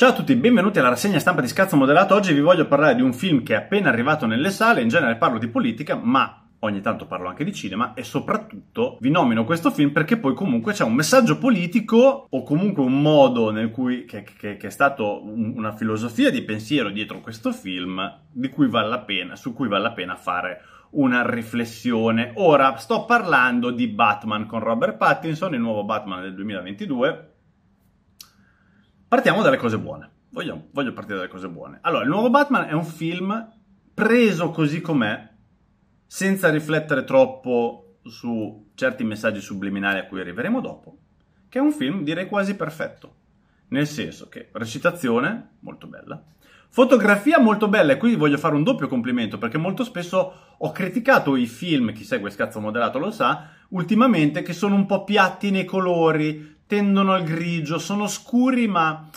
Ciao a tutti, benvenuti alla rassegna stampa di Scazzo Modellato. Oggi vi voglio parlare di un film che è appena arrivato nelle sale. In genere parlo di politica, ma ogni tanto parlo anche di cinema e soprattutto vi nomino questo film perché poi comunque c'è un messaggio politico o comunque un modo nel cui che, che, che è stato una filosofia di pensiero dietro questo film di cui vale la pena, su cui vale la pena fare una riflessione. Ora sto parlando di Batman con Robert Pattinson, il nuovo Batman del 2022 Partiamo dalle cose buone. Voglio, voglio partire dalle cose buone. Allora, il nuovo Batman è un film preso così com'è, senza riflettere troppo su certi messaggi subliminali a cui arriveremo dopo, che è un film direi quasi perfetto. Nel senso che recitazione, molto bella, Fotografia molto bella, e qui voglio fare un doppio complimento perché molto spesso ho criticato i film, chi segue Scazzo Moderato lo sa, ultimamente che sono un po' piatti nei colori, tendono al grigio, sono scuri ma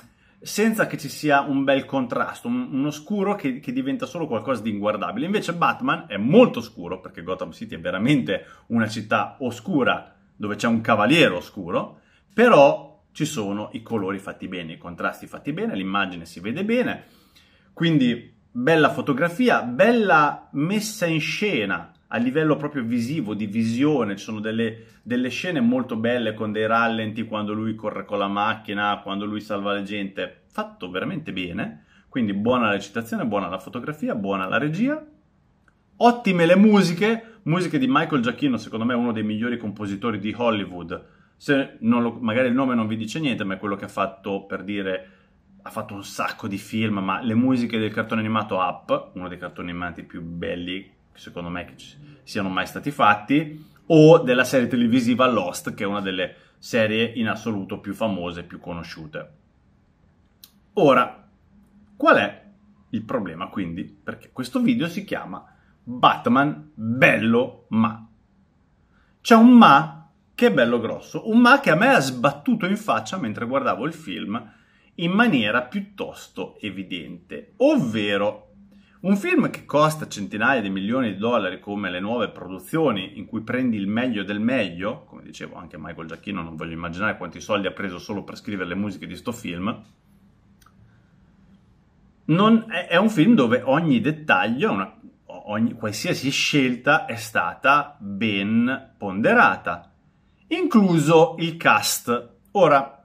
senza che ci sia un bel contrasto, un, uno scuro che, che, diventa solo qualcosa di inguardabile. Invece Batman è molto scuro, perché Gotham City è veramente una città oscura, dove c'è un cavaliere oscuro, però ci sono i colori fatti bene, i contrasti fatti bene, l'immagine si vede bene, quindi bella fotografia, bella messa in scena a livello proprio visivo, di visione, ci sono delle, delle scene molto belle con dei rallenti quando lui corre con la macchina, quando lui salva la gente, fatto veramente bene, quindi buona la recitazione, buona la fotografia, buona la regia, ottime le musiche, musiche di Michael Giacchino, secondo me uno dei migliori compositori di Hollywood, lo, magari il nome non vi dice niente, ma è quello che ha fatto per dire ha fatto un sacco di film, ma le musiche del cartone animato Up, uno dei cartoni animati più belli secondo me che siano mai stati fatti, o della serie televisiva Lost, che è una delle serie in assoluto più famose e più conosciute. Ora, qual è il problema quindi? Perché questo video si chiama Batman bello ma. C'è un ma che è bello grosso, un ma che a me ha sbattuto in faccia mentre guardavo il film in maniera piuttosto evidente, ovvero un film che costa centinaia di milioni di dollari come le nuove produzioni in cui prendi il meglio del meglio, come dicevo anche Michael Giacchino, non voglio immaginare quanti soldi ha preso solo per scrivere le musiche di sto film, è, è, un film dove ogni dettaglio, una, ogni, qualsiasi scelta è stata ben ponderata, incluso il cast. Ora,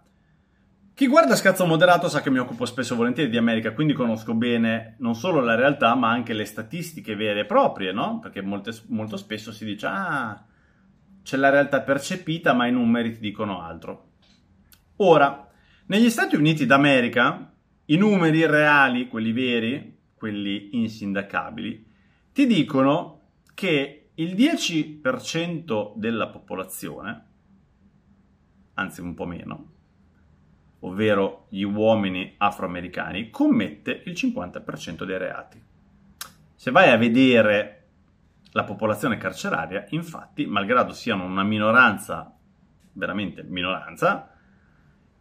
chi guarda Scazzo Moderato sa che mi occupo spesso e volentieri di America, quindi conosco bene non solo la realtà, ma anche le statistiche vere e proprie, no? Perché molte, molto spesso si dice, ah, c'è la realtà percepita, ma i numeri ti dicono altro. Ora, negli Stati Uniti d'America, i numeri reali, quelli veri, quelli insindacabili, ti dicono che il 10% della popolazione, anzi un po' meno, ovvero gli uomini afroamericani, commette il 50% dei reati. Se vai a vedere la popolazione carceraria, infatti, malgrado siano una minoranza, veramente minoranza,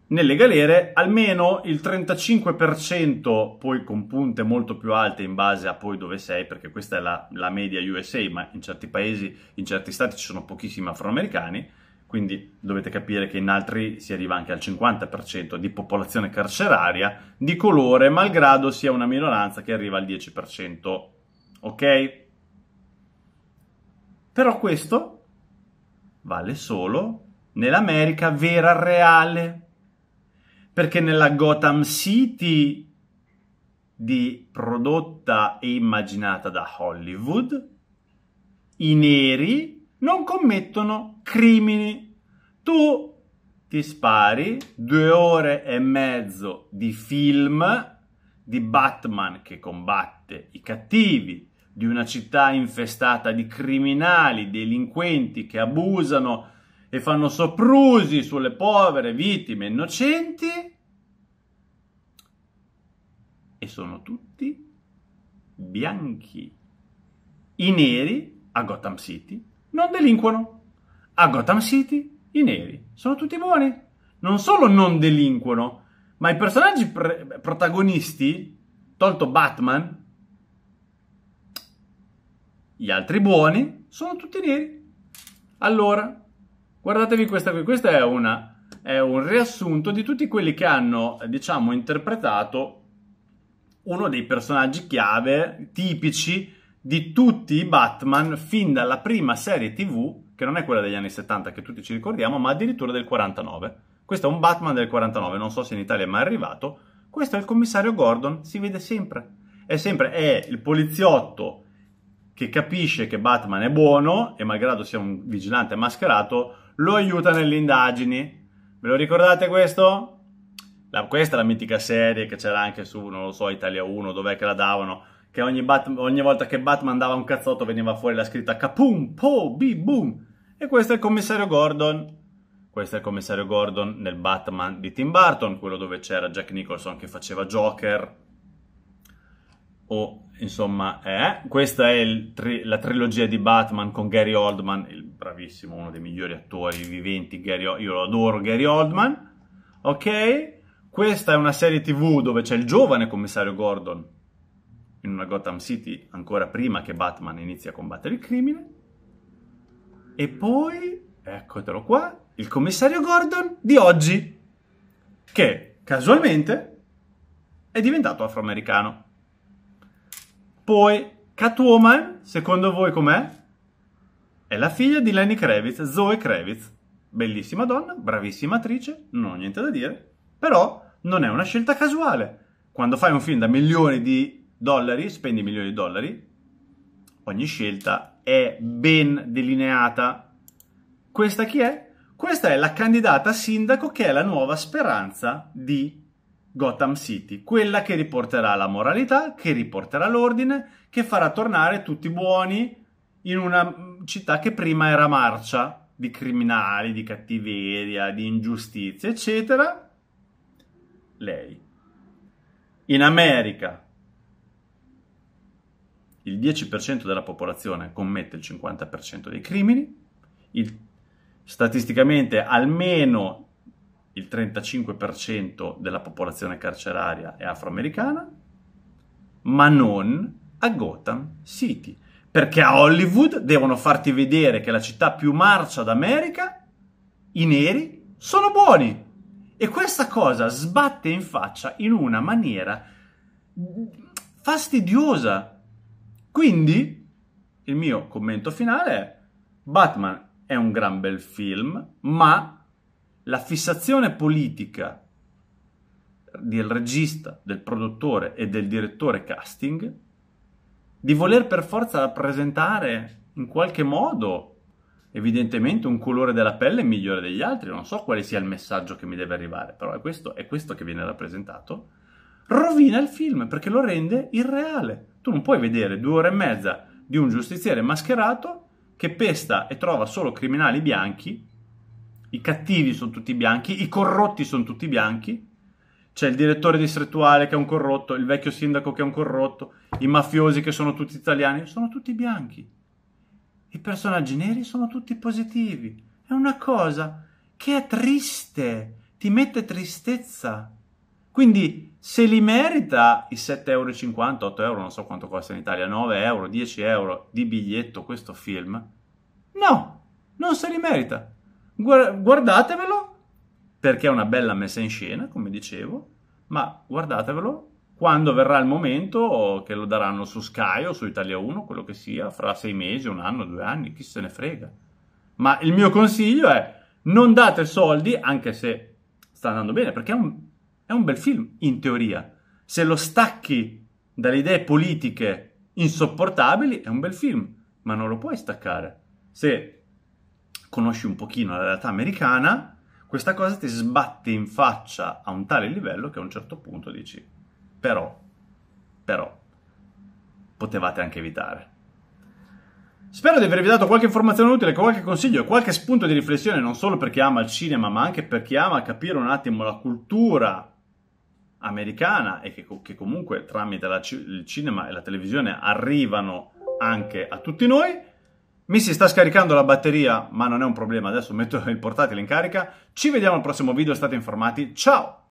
nelle galere almeno il 35%, poi con punte molto più alte in base a poi dove sei, perché questa è la, la media USA, ma in certi paesi, in certi stati ci sono pochissimi afroamericani, quindi dovete capire che in altri si arriva anche al 50% di popolazione carceraria di colore, malgrado sia una minoranza che arriva al 10%. Ok? Però questo vale solo nell'America vera reale. Perché nella Gotham City di prodotta e immaginata da Hollywood, i neri non commettono crimini. Tu ti spari due ore e mezzo di film di Batman che combatte i cattivi, di una città infestata di criminali, delinquenti che abusano e fanno soprusi sulle povere vittime innocenti e sono tutti bianchi. I neri a Gotham City non delinquono. A Gotham City i neri sono tutti buoni. Non solo non delinquono, ma i personaggi pre- protagonisti, tolto Batman, gli altri buoni sono tutti neri. Allora, guardatevi questa qui. Questa è, è un riassunto di tutti quelli che hanno, diciamo, interpretato uno dei personaggi chiave tipici di tutti i Batman fin dalla prima serie TV, che non è quella degli anni 70 che tutti ci ricordiamo, ma addirittura del 49. Questo è un Batman del 49, non so se in Italia è mai arrivato. Questo è il commissario Gordon, si vede sempre. È sempre è il poliziotto che capisce che Batman è buono e malgrado sia un vigilante mascherato, lo aiuta nelle indagini. Ve lo ricordate questo? La, questa è la mitica serie che c'era anche su, non lo so, Italia 1, dov'è che la davano? che ogni, Bat- ogni volta che Batman dava un cazzotto veniva fuori la scritta Kapum, po, bi, boom. E questo è il commissario Gordon. Questo è il commissario Gordon nel Batman di Tim Burton, quello dove c'era Jack Nicholson che faceva Joker. O insomma, eh, questa è tri- la trilogia di Batman con Gary Oldman, il bravissimo, uno dei migliori attori viventi. Gary o- Io lo adoro, Gary Oldman. Ok? Questa è una serie TV dove c'è il giovane commissario Gordon, in una Gotham City ancora prima che Batman inizi a combattere il crimine. E poi, eccotelo qua, il commissario Gordon di oggi, che casualmente è diventato afroamericano. Poi, Catwoman, secondo voi com'è? È la figlia di Lenny Kravitz, Zoe Kravitz. Bellissima donna, bravissima attrice, non ho niente da dire, però non è una scelta casuale. Quando fai un film da milioni di dollari, spendi milioni di dollari, ogni scelta è ben delineata. Questa chi è? Questa è la candidata a sindaco che è la nuova speranza di Gotham City, quella che riporterà la moralità, che riporterà l'ordine, che farà tornare tutti buoni in una città che prima era marcia di criminali, di cattiveria, di ingiustizie, eccetera. Lei. In America il 10% della popolazione commette il 50% dei crimini, il, statisticamente almeno il 35% della popolazione carceraria è afroamericana, ma non a Gotham City, perché a Hollywood devono farti vedere che la città più marcia d'America, i neri, sono buoni. E questa cosa sbatte in faccia in una maniera fastidiosa quindi, il mio commento finale è Batman è un gran bel film, ma la fissazione politica del regista, del produttore e del direttore casting di voler per forza rappresentare in qualche modo evidentemente un colore della pelle migliore degli altri, non so quale sia il messaggio che mi deve arrivare, però è questo, è questo che viene rappresentato, rovina il film perché lo rende irreale. Tu non puoi vedere due ore e mezza di un giustiziere mascherato che pesta e trova solo criminali bianchi, i cattivi sono tutti bianchi, i corrotti sono tutti bianchi, c'è il direttore distrettuale che è un corrotto, il vecchio sindaco che è un corrotto, i mafiosi che sono tutti italiani, sono tutti bianchi. I personaggi neri sono tutti positivi. È una cosa che è triste, ti mette tristezza. Quindi se li merita i 7,50 euro, 8 euro, non so quanto costa in Italia, 9 euro, 10 euro di biglietto questo film, no, non se li merita. Guardatevelo, perché è una bella messa in scena, come dicevo, ma guardatevelo quando verrà il momento che lo daranno su Sky o su Italia 1, quello che sia, fra sei mesi, un anno, due anni, chi se ne frega. Ma il mio consiglio è non date soldi, anche se sta andando bene, perché è un è un bel film, in teoria. Se lo stacchi dalle idee politiche insopportabili, è un bel film, ma non lo puoi staccare. Se conosci un pochino la realtà americana, questa cosa ti sbatte in faccia a un tale livello che a un certo punto dici, però, però, potevate anche evitare. Spero di avervi dato qualche informazione utile, qualche consiglio, qualche spunto di riflessione, non solo per chi ama il cinema, ma anche per chi ama capire un attimo la cultura americana e che, che comunque tramite la, il cinema e la televisione arrivano anche a tutti noi. Mi si sta scaricando la batteria, ma non è un problema, adesso metto il portatile in carica. Ci vediamo al prossimo video, state informati, ciao!